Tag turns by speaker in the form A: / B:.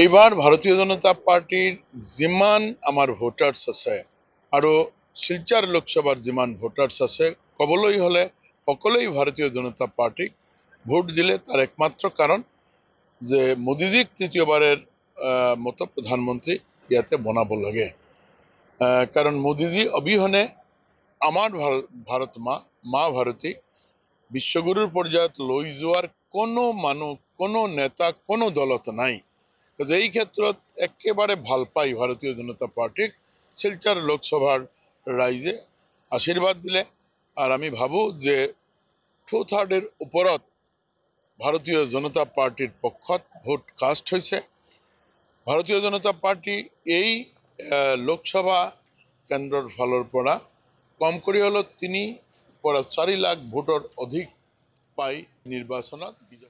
A: এইবার ভারতীয় জনতা পার্টির যিমান আমাৰ ভোটাৰ্ছ আছে আৰু শিলচার লোকসভাৰ যিমান ভোটার্স আছে ক'বলৈ হ'লে সকলেই ভাৰতীয় জনতা পাৰ্টীক ভোট দিলে তাৰ একমাত্ৰ কাৰণ যে মোদীজীক তৃতীয়বারের মতো প্ৰধানমন্ত্ৰী ইয়াতে বনাব লাগে কাৰণ মোদীজী অবিহনে আমাৰ ভাৰত মা মা ভারতী বিশ্বগুৰুৰ পৰ্যায়ত লৈ যোৱাৰ কোনো মানুহ কোনো নেতা কোনো দলত নাই এই ক্ষেত্ৰত একেবাৰে ভাল পাই ভাৰতীয় জনতা পাৰ্টীক শিলচাৰ লোকসভাৰ ৰাইজে আশীৰ্বাদ দিলে আৰু আমি ভাবোঁ যে টু থাৰ্ডৰ ওপৰত ভাৰতীয় জনতা পাৰ্টীৰ পক্ষত ভোট কাষ্ট হৈছে ভাৰতীয় জনতা পাৰ্টী এই লোকসভা কেন্দ্ৰৰ ফালৰ পৰা কম করে হল তিনি পৰা চাৰি লাখ ভোটৰ অধিক পাই নিৰ্বাচনত বিজয়